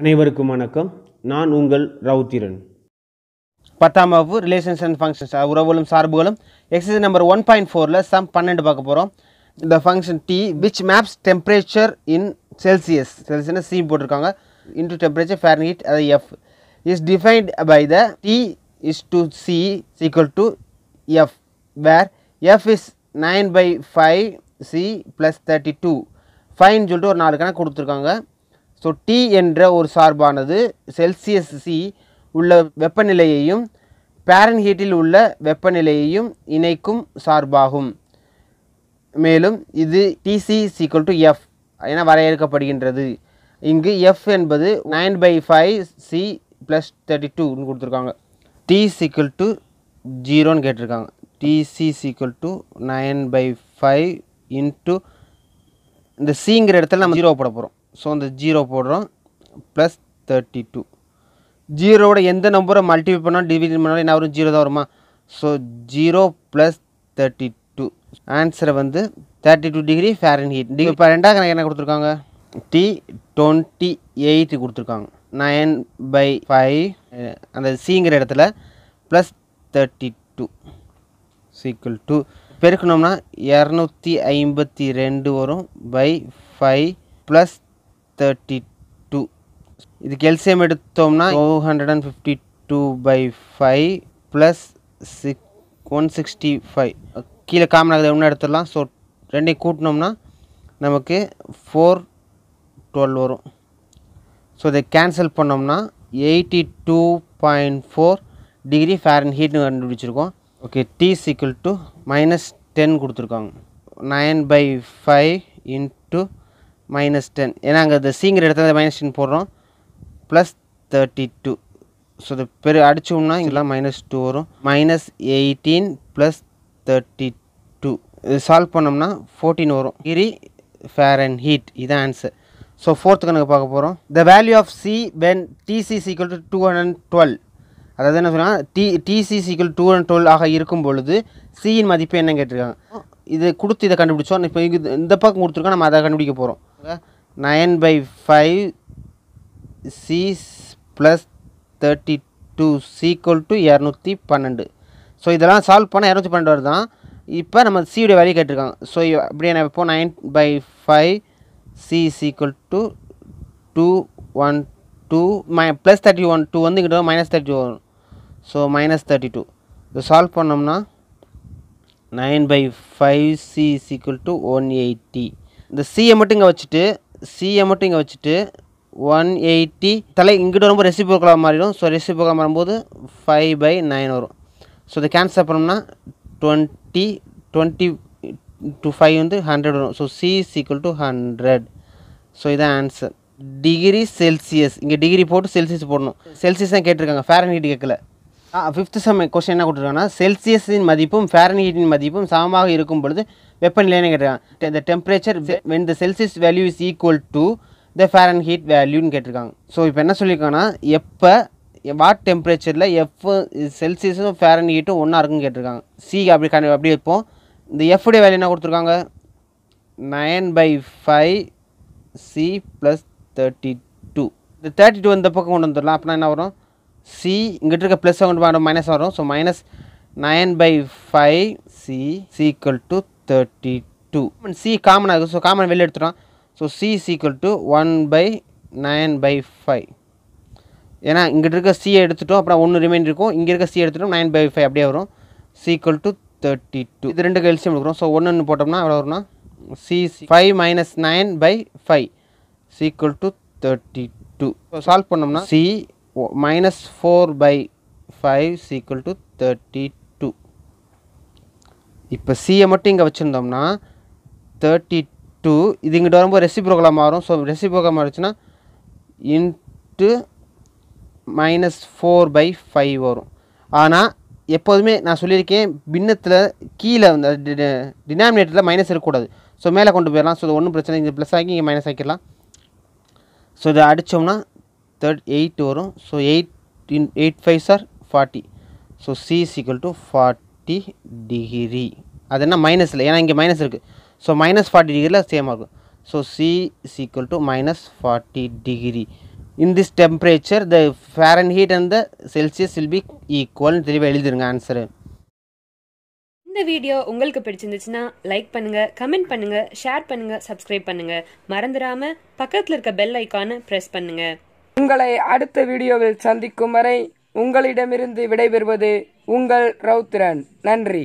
அனைவருக்கும் வணக்கம் நான் உங்கள் ரவுத்திரன் பத்தாம் வகுப்பு ரிலேஷன்ஸ் அண்ட் ஃபங்க்ஷன்ஸ் உறவுகளும் சார்புகளும் எக்ஸசைஸ் நம்பர் ஒன் பாயிண்ட் ஃபோரில் சம் பன்னெண்டு பார்க்க போகிறோம் இந்த function T which maps temperature in Celsius செல்சியஸ்னா சி போட்டிருக்காங்க இன்டூ டெம்பரேச்சர் ஹீட் அதை F is defined by the T is to C equal to F where F is nine by five C plus thirty two ஃபைன்னு சொல்லிட்டு ஒரு நாலு கணக்கு கொடுத்துருக்காங்க so D என்ற ஒரு சார்பானது செல்சியஸ் சி உள்ள வெப்பநிலையையும் பேரன் ஹீட்டில் உள்ள வெப்பநிலையையும் இணைக்கும் சார்பாகும் மேலும் இது டிசி சீக்வல் டு எஃப் என வரையறுக்கப்படுகின்றது இங்கு எஃப் என்பது nine by five C plus thirty டூன்னு கொடுத்துருக்காங்க டி சீக்வல் டு ஜீரோன்னு கேட்டிருக்காங்க TC equal to nine by five into இந்த சிங்கிற இடத்துல நம்ம ஜீரோ போட போகிறோம் ஸோ அந்த ஜீரோ போடுறோம் ப்ளஸ் தேர்ட்டி டூ ஜீரோவோட எந்த நம்பரை மல்டிபிள் பண்ணால் டிவிஷன் பண்ணாலும் என்ன வரும் ஜீரோ தான் வருமா so zero plus thirty two ஆன்சரை வந்து thirty two degree Fahrenheit degree இப்போ ரெண்டாக கணக்கு என்ன கொடுத்துருக்காங்க டி டுவெண்ட்டி எயிட் கொடுத்துருக்காங்க நைன் பை ஃபைவ் அந்த சிங்கிற இடத்துல plus thirty two equal to பெருக்கணும்னா இரநூத்தி ஐம்பத்தி ரெண்டு வரும் பை ஃபைவ் ப்ளஸ் 32 இது கெல்சியம் எடுத்தோம்னா 252 / 5 + 665 கீழ कॉमन ஆகாதுன்னு எடுத்தறோம் சோ ரெண்டை கூட்டணும்னா நமக்கு 4 12 வரும் சோ தே கேன்சல் பண்ணோம்னா 82.4 டிகிரி ஃபாரன்ஹீட்னு வந்து நிச்சிருக்கோம் ஓகே t = -10 கொடுத்துர்க்காங்க 9 / 5 * மைனஸ் டென் ஏன்னா அங்கே இந்த சீங்கிற இடத்துல மைனஸ் டென் போடுறோம் ப்ளஸ் தேர்ட்டி டூ ஸோ இது பெரு அடித்தோம்னா இங்கெல்லாம் மைனஸ் டூ வரும் minus eighteen plus thirty two இது சால்வ் பண்ணோம்னா ஃபோர்டீன் வரும் கிரி ஃபேர் அண்ட் ஹீட் இதுதான் ஆன்சர் ஸோ ஃபோர்த்து கணக்கு பார்க்க போகிறோம் the value of C when TC equal to two hundred twelve அதாவது என்ன சொன்னால் D TC equal to hundred twelve ஆக இருக்கும் பொழுது சியின் மதிப்பு என்னன்னு கேட்டிருக்காங்க இது கொடுத்து இதை கண்டுபிடிச்சோம் இப்போ இந்த பக்கம் கொடுத்துருக்கோம் நம்ம அதை கண்டுபிடிக்க போகிறோம் nine by five C plus thirty two equal to இரநூத்தி பன்னெண்டு ஸோ இதெல்லாம் சால்வ் பண்ணால் இரநூத்தி பன்னெண்டு வருதான் இப்போ நம்ம சியுடைய வேல்யூ கேட்டிருக்காங்க ஸோ அப்படியே நான் இப்போ nine by five C equal to two one two my plus thirty one two வந்து இங்கிட்ட minus thirty one so minus thirty two இது சால்வ் பண்ணோம்னா nine by five C equal to one eighty இந்த சியை மட்டும் இங்கே வச்சுட்டு சியை மட்டும் இங்கே வச்சுட்டு ஒன் எயிட்டி தலை இங்கிட்ட வரும்போது ரெசிபிக்கலாக மாறிடும் ஸோ ரெசிபிக்கலாக மாறும்போது ஃபைவ் பை நைன் வரும் ஸோ இதை கேன்சல் பண்ணோம்னா டுவெண்ட்டி டுவெண்ட்டி டு ஃபைவ் வந்து ஹண்ட்ரட் வரும் so C is equal to hundred so இதான் ஆன்சர் டிகிரி செல்சியஸ் இங்கே டிகிரி போட்டு செல்சியஸ் போடணும் செல்சியஸ் தான் கேட்டிருக்காங்க ஃபேரன்ஹீட் கேட்கல ஃபிஃப்த்து செம் கொஸ்டின் என்ன கொடுத்துருக்காங்கன்னா செல்சியஸின் மதிப்பும் ஃபேரன்ஹீட்டின் மதிப்பும் சமமாக இருக்கும் பொழுது வெப்பநிலைன்னு கேட்டிருக்காங்க இந்த temperature when the Celsius value is equal to the heat வேல்யூன்னு கேட்டிருக்காங்க ஸோ இப்போ என்ன சொல்லியிருக்காங்கன்னா எப்போ வாட் டெம்பரேச்சரில் எஃப் செல்சியஸும் ஹீட்டும் ஒன்றா இருக்குன்னு கேட்டிருக்காங்க சி அப்படி கண் அப்படி வைப்போம் இந்த எஃப்டைய வேல்யூ என்ன கொடுத்துருக்காங்க nine by five C plus thirty two இந்த தேர்ட்டி டூ இந்த பக்கம் கொண்டு வந்துடலாம் அப்படின்னா என்ன வரும் சி இங்கிட்ட இருக்க ப்ளஸ் அக்கௌண்ட் வரும் மைனஸ் வரும் so minus nine by five C C equal to thirty two C common ஆகுது ஸோ காமன் வெளியே எடுத்துட்டோம் so C equal to one by nine by five ஏன்னா இங்கிட்ட இருக்க சி எடுத்துட்டோம் அப்புறம் ஒன்று ரிமைண்ட் இருக்கும் இங்கே இருக்க சி எடுத்துட்டோம் நைன் பை ஃபைவ் அப்படியே வரும் equal equal to thirty two இது ரெண்டு எல்சியம் எடுக்கிறோம் ஸோ ஒன்று ஒன்று போட்டோம்னா எவ்வளோ வரும்னா C five minus nine by five equal to thirty two solve பண்ணோம்னா C minus 4 by 5 is equal to 32 இப்போ சியை மட்டும் இங்கே வச்சுருந்தோம்னா தேர்ட்டி டூ இது இங்கிட்ட வரும்போது ரெசிப்ரோக்கலாக மாறும் ஸோ ரெசிப்ரோக்கலாக மாறிச்சுன்னா into minus four by five வரும் ஆனால் எப்போதுமே நான் சொல்லியிருக்கேன் பின்னத்தில் கீழே அந்த டினாமினேட்டரில் மைனஸ் இருக்கக்கூடாது ஸோ மேலே கொண்டு போயிடலாம் ஸோ ஒன்றும் பிரச்சனை இங்கே ப்ளஸ் ஆக்கி மைனஸ் ஆக்கிடலாம் ஸோ இதை அடித்தோம்னா தேர்ட் எயிட் வரும் so eight in eight five sir forty so C சிக்கல் டு ஃபார்ட்டி டிகிரி அது என்ன மைனஸில் ஏன்னா இங்கே மைனஸ் இருக்குது ஸோ மைனஸ் ஃபார்ட்டி டிகிரியில் சேம் ஆகும் so C equal to minus forty degree in this temperature the Fahrenheit and the Celsius will be equal தெளிவாக எழுதிருங்க ஆன்சரு இந்த வீடியோ உங்களுக்கு பிடிச்சிருந்துச்சுன்னா லைக் பண்ணுங்க கமெண்ட் பண்ணுங்க ஷேர் பண்ணுங்க சப்ஸ்கிரைப் பண்ணுங்க மறந்துடாம பக்கத்தில் இருக்க பெல் ஐக்கானை ப்ரெஸ் பண்ணுங்க உங்களை அடுத்த வீடியோவில் சந்திக்கும் வரை உங்களிடமிருந்து விடைபெறுவது உங்கள் ரவுத்ரன் நன்றி